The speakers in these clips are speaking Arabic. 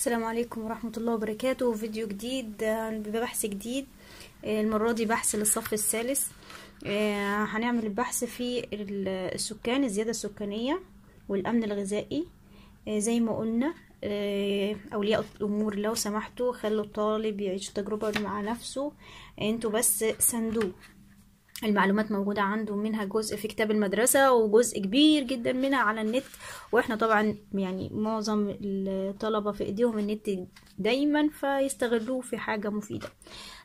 السلام عليكم ورحمة الله وبركاته فيديو جديد ببحث جديد المرة دي بحث للصف الثالث آه، هنعمل البحث في السكان الزيادة السكانية والأمن الغذائي آه، زي ما قلنا آه، أولياء الأمور لو سمحتوا خلوا الطالب يعيش تجربة مع نفسه انتوا بس سندوه المعلومات موجودة عنده منها جزء في كتاب المدرسة وجزء كبير جدا منها على النت واحنا طبعا يعني معظم الطلبة في ايديهم النت دايما فيستغلوه في حاجة مفيدة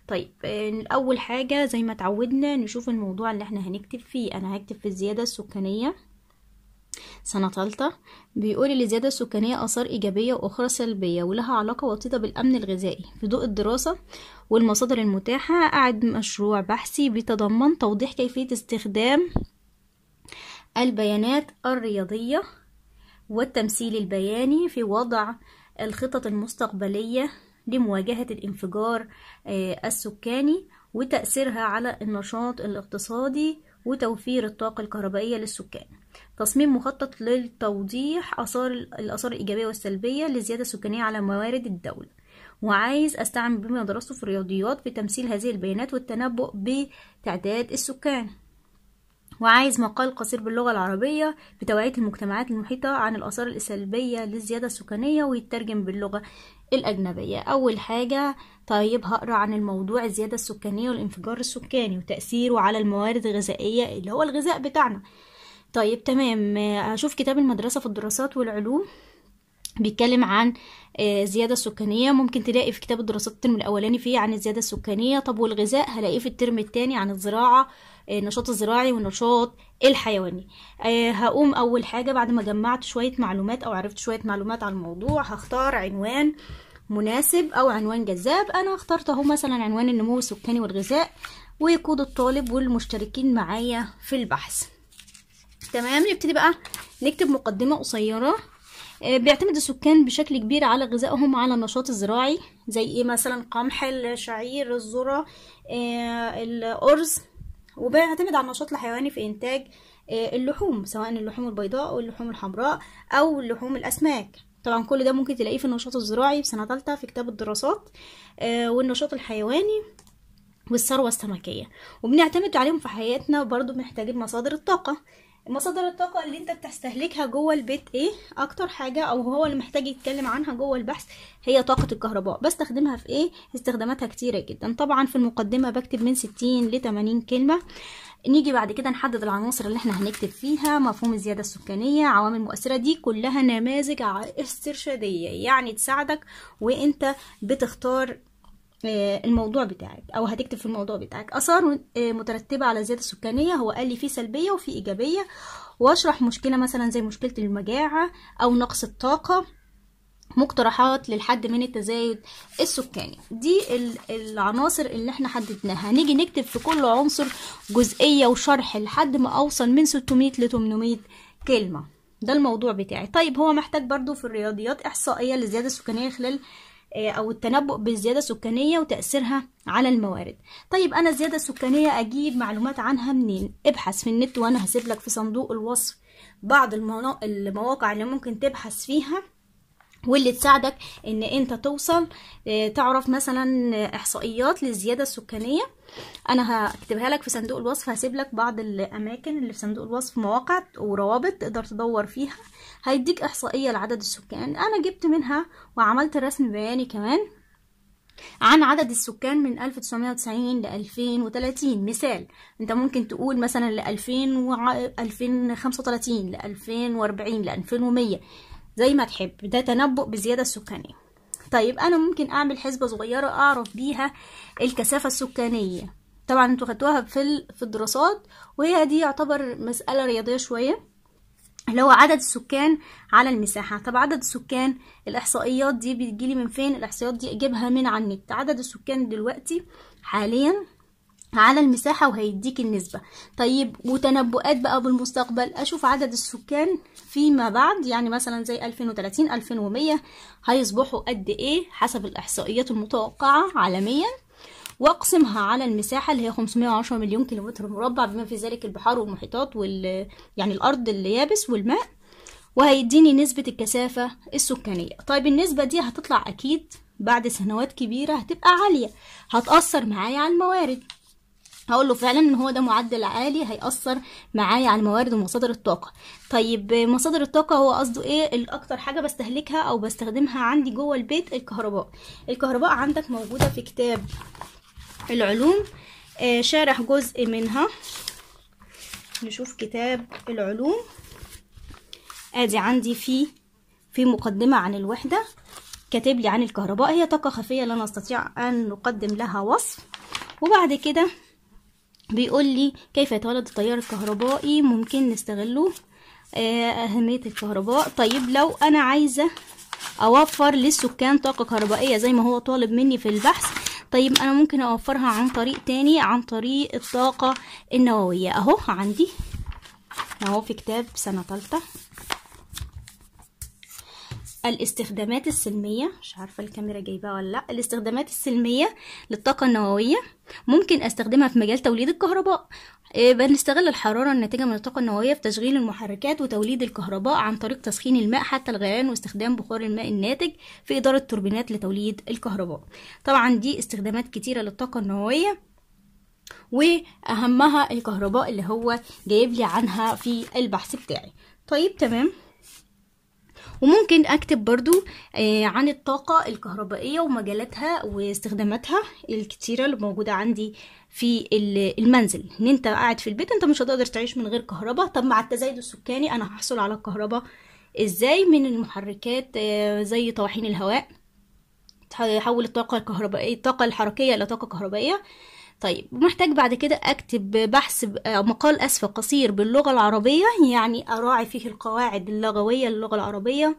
طيب آه، اول حاجة زي ما اتعودنا نشوف الموضوع اللي احنا هنكتب فيه انا هكتب في الزيادة السكانية سنة تالتة بيقول الزيادة السكانية آثار إيجابية وأخرى سلبية ولها علاقة وطيدة بالأمن الغذائي في ضوء الدراسة والمصادر المتاحة أعد مشروع بحثي بيتضمن توضيح كيفية استخدام البيانات الرياضية والتمثيل البياني في وضع الخطط المستقبلية لمواجهة الانفجار آه، السكاني وتأثيرها على النشاط الاقتصادي وتوفير الطاقة الكهربائية للسكان تصميم مخطط للتوضيح آثار الآثار الإيجابية والسلبية للزيادة السكانية على موارد الدولة وعايز أستعمل بما درسته في الرياضيات في تمثيل هذه البيانات والتنبؤ بتعداد السكان وعايز مقال قصير باللغة العربية بتوعية المجتمعات المحيطة عن الآثار السلبية للزيادة السكانية ويترجم باللغة الأجنبية أول حاجة طيب هقرأ عن الموضوع الزيادة السكانية والانفجار السكاني وتأثيره على الموارد الغذائية اللي هو الغذاء بتاعنا طيب تمام هشوف كتاب المدرسة في الدراسات والعلوم بيتكلم عن الزيادة آه، السكانية ممكن تلاقي في كتاب الدراسات الترم الأولاني فيه عن الزيادة السكانية طب والغذاء هلاقيه في الترم التاني عن الزراعة آه، النشاط الزراعي والنشاط الحيواني آه، هقوم أول حاجة بعد ما جمعت شوية معلومات أو عرفت شوية معلومات عن الموضوع هختار عنوان مناسب أو عنوان جذاب أنا اخترت أهو مثلا عنوان النمو السكاني والغذاء ويكود الطالب والمشتركين معايا في البحث تمام نبتدي بقى نكتب مقدمة قصيرة آه، بيعتمد السكان بشكل كبير على غذائهم على النشاط الزراعي زي ايه مثلا قمح الشعير الذرة آه، الأرز وبيعتمد على النشاط الحيواني في إنتاج آه، اللحوم سواء اللحوم البيضاء أو اللحوم الحمراء أو اللحوم الأسماك طبعا كل ده ممكن تلاقيه في النشاط الزراعي في سنة تالتة في كتاب الدراسات والنشاط الحيواني والثروة السمكية وبنعتمد عليهم في حياتنا وبرضه بنحتاج مصادر الطاقة مصادر الطاقة اللي انت بتستهلكها جوه البيت ايه اكتر حاجة او هو اللي محتاج يتكلم عنها جوه البحث هي طاقة الكهرباء بستخدمها في ايه استخداماتها كتيرة جدا طبعا في المقدمة بكتب من 60 ل 80 كلمة نيجي بعد كده نحدد العناصر اللي احنا هنكتب فيها مفهوم الزيادة السكانية عوامل مؤثرة دي كلها نماذج استرشادية يعني تساعدك وانت بتختار آه، الموضوع بتاعك او هتكتب في الموضوع بتاعك اثار آه، مترتبه على الزياده السكانيه هو قال لي في سلبيه وفي ايجابيه واشرح مشكله مثلا زي مشكله المجاعه او نقص الطاقه مقترحات للحد من التزايد السكاني دي العناصر اللي احنا حددناها هنيجي نكتب في كل عنصر جزئيه وشرح لحد ما اوصل من 600 ل 800 كلمه ده الموضوع بتاعي طيب هو محتاج برضو في الرياضيات احصائيه للزياده السكانيه خلال آه، أو التنبؤ بالزيادة السكانية وتأثيرها على الموارد طيب أنا الزيادة السكانية أجيب معلومات عنها منين ابحث في النت وأنا هسيب لك في صندوق الوصف بعض المواقع اللي ممكن تبحث فيها واللي تساعدك ان انت توصل آه، تعرف مثلا آه، احصائيات للزيادة السكانية انا هكتبها لك في صندوق الوصف هسيب لك بعض الاماكن اللي في صندوق الوصف مواقع وروابط تقدر تدور فيها هيديك احصائية لعدد السكان انا جبت منها وعملت رسم بياني كمان عن عدد السكان من 1990 ل 2030 مثال انت ممكن تقول مثلا ل 2035 ل 2040 ل 2100 زي ما تحب ده تنبؤ بزيادة سكانية طيب انا ممكن اعمل حسبة صغيرة اعرف بيها الكثافة السكانية طبعا انتوا خدتوها في في الدراسات وهي دي يعتبر مسألة رياضية شوية اللي هو عدد السكان على المساحة طب عدد السكان الإحصائيات دي بتجيلي من فين الإحصائيات دي أجيبها من على النت عدد السكان دلوقتي حاليا على المساحة وهيديك النسبة طيب وتنبؤات بقى بالمستقبل أشوف عدد السكان فيما بعد يعني مثلا زي 2030 2100 هيصبحوا قد إيه حسب الإحصائيات المتوقعة عالميا واقسمها على المساحة اللي هي 510 مليون كيلومتر مربع بما في ذلك البحار والمحيطات وال يعني الأرض اليابس والماء وهيديني نسبة الكثافة السكانية طيب النسبة دي هتطلع أكيد بعد سنوات كبيرة هتبقى عالية هتأثر معايا على الموارد هقول له فعلا ان هو ده معدل عالي هيأثر معايا على الموارد ومصادر الطاقة طيب مصادر الطاقة هو قصده ايه الاكتر حاجة بستهلكها او بستخدمها عندي جوه البيت الكهرباء الكهرباء عندك موجودة في كتاب العلوم آه، شارح جزء منها نشوف كتاب العلوم ادي عندي في في مقدمة عن الوحدة كاتب لي عن الكهرباء هي طاقة خفية لا نستطيع ان نقدم لها وصف وبعد كده بيقول لي كيف يتولد التيار الكهربائي ممكن نستغله آه، أهمية الكهرباء طيب لو أنا عايزة أوفر للسكان طاقة كهربائية زي ما هو طالب مني في البحث طيب أنا ممكن أوفرها عن طريق تاني عن طريق الطاقة النووية أهو عندي أهو في كتاب سنة تالتة الاستخدامات السلمية مش عارفة الكاميرا جايباها ولا لا الاستخدامات السلمية للطاقة النووية ممكن استخدمها في مجال توليد الكهرباء آه، بنستغل الحرارة الناتجة من الطاقة النووية في تشغيل المحركات وتوليد الكهرباء عن طريق تسخين الماء حتى الغليان واستخدام بخار الماء الناتج في إدارة التوربينات لتوليد الكهرباء طبعا دي استخدامات كتيرة للطاقة النووية وأهمها الكهرباء اللي هو جايب لي عنها في البحث بتاعي طيب تمام وممكن اكتب برضو آه، عن الطاقة الكهربائية ومجالاتها واستخداماتها الكتيرة اللي موجودة عندي في المنزل ان انت قاعد في البيت انت مش هتقدر تعيش من غير كهرباء طب مع التزايد السكاني انا هحصل على الكهرباء ازاي من المحركات آه، زي طواحين الهواء تحول الطاقة الكهربائية الطاقة الحركية إلى طاقة كهربائية طيب محتاج بعد كده أكتب بحث آه، مقال أسف قصير باللغة العربية يعني أراعي فيه القواعد اللغوية للغة العربية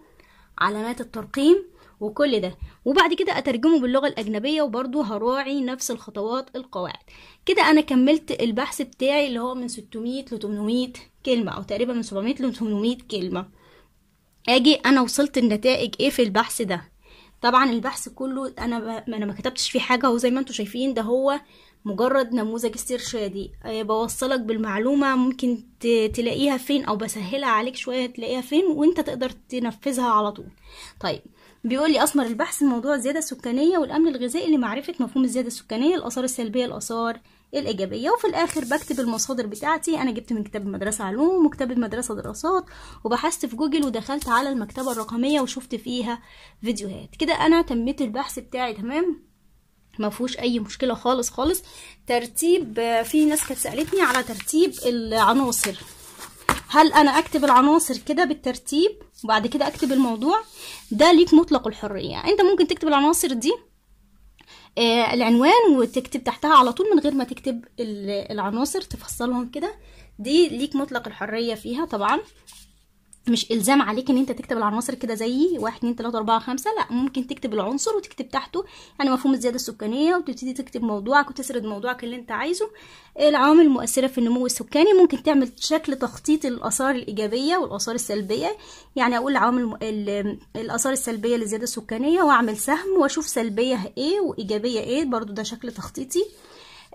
علامات الترقيم وكل ده وبعد كده أترجمه باللغة الأجنبية وبرضه هراعي نفس الخطوات القواعد كده أنا كملت البحث بتاعي اللي هو من 600 ل 800 كلمة أو تقريبا من 700 ل 800 كلمة أجي أنا وصلت النتائج إيه في البحث ده طبعا البحث كله انا ب... انا ما كتبتش فيه حاجه وزي ما انتم شايفين ده هو مجرد نموذج استرشادي آه، بوصلك بالمعلومة ممكن تلاقيها فين أو بسهلها عليك شوية تلاقيها فين وانت تقدر تنفذها على طول طيب بيقول لي أسمر البحث الموضوع الزيادة السكانية والأمن الغذائي لمعرفة مفهوم الزيادة السكانية الآثار السلبية الآثار الإيجابية وفي الآخر بكتب المصادر بتاعتي أنا جبت من كتاب المدرسة علوم وكتاب المدرسة دراسات وبحثت في جوجل ودخلت على المكتبة الرقمية وشفت فيها فيديوهات كده أنا تميت البحث بتاعي تمام ما فيهوش اي مشكله خالص خالص ترتيب في ناس كانت سالتني على ترتيب العناصر هل انا اكتب العناصر كده بالترتيب وبعد كده اكتب الموضوع ده ليك مطلق الحريه انت ممكن تكتب العناصر دي آه، العنوان وتكتب تحتها على طول من غير ما تكتب العناصر تفصلهم كده دي ليك مطلق الحريه فيها طبعا مش الزام عليك ان انت تكتب العناصر كده زي واحد اتنين تلاته اربعه خمسه لا ممكن تكتب العنصر وتكتب تحته يعني مفهوم الزياده السكانيه وتبتدي تكتب موضوعك وتسرد موضوعك اللي انت عايزه العوامل المؤثره في النمو السكاني ممكن تعمل شكل تخطيط الاثار الايجابيه والاثار السلبيه يعني اقول العوامل الاثار السلبيه للزياده السكانيه واعمل سهم واشوف سلبيه ايه وايجابيه ايه برضو ده شكل تخطيطي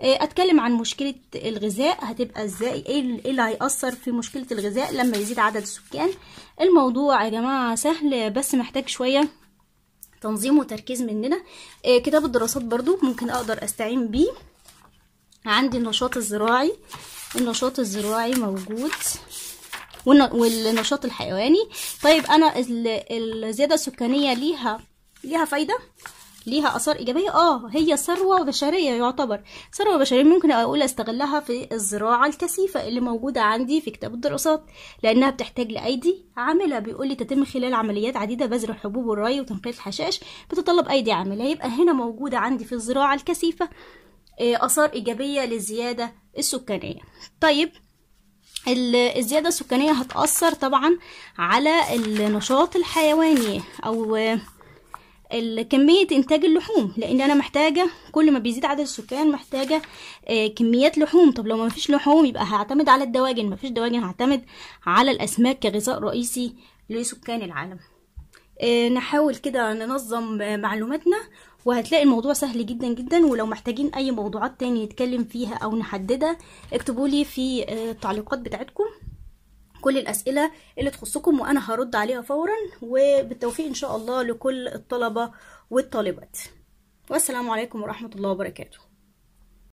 آه، اتكلم عن مشكله الغذاء هتبقى ازاي إيه, ايه اللي هيأثر في مشكله الغذاء لما يزيد عدد السكان الموضوع يا جماعه سهل بس محتاج شويه تنظيم وتركيز مننا آه، كتاب الدراسات برضو ممكن اقدر استعين بيه عندي النشاط الزراعي النشاط الزراعي موجود والنشاط الحيواني طيب انا الزياده السكانيه ليها ليها فايده ليها اثار ايجابيه اه هي ثروه بشريه يعتبر ثروه بشريه ممكن اقول استغلها في الزراعه الكثيفه اللي موجوده عندي في كتاب الدراسات لانها بتحتاج لايدي عامله بيقول لي تتم خلال عمليات عديده بذر الحبوب والري وتنقية الحشائش بتتطلب ايدي عامله يبقى هنا موجوده عندي في الزراعه الكثيفه آه، اثار ايجابيه للزياده السكانيه طيب الزيادة السكانية هتأثر طبعا على النشاط الحيواني أو كمية إنتاج اللحوم لأن أنا محتاجة كل ما بيزيد عدد السكان محتاجة آه، كميات لحوم طب لو ما فيش لحوم يبقى هعتمد على الدواجن ما فيش دواجن هعتمد على الأسماك كغذاء رئيسي لسكان العالم آه، نحاول كده ننظم معلوماتنا وهتلاقي الموضوع سهل جدا جدا ولو محتاجين أي موضوعات تاني نتكلم فيها أو نحددها اكتبولي في آه، التعليقات بتاعتكم كل الأسئلة اللي تخصكم وأنا هرد عليها فورا وبالتوفيق إن شاء الله لكل الطلبة والطالبات والسلام عليكم ورحمة الله وبركاته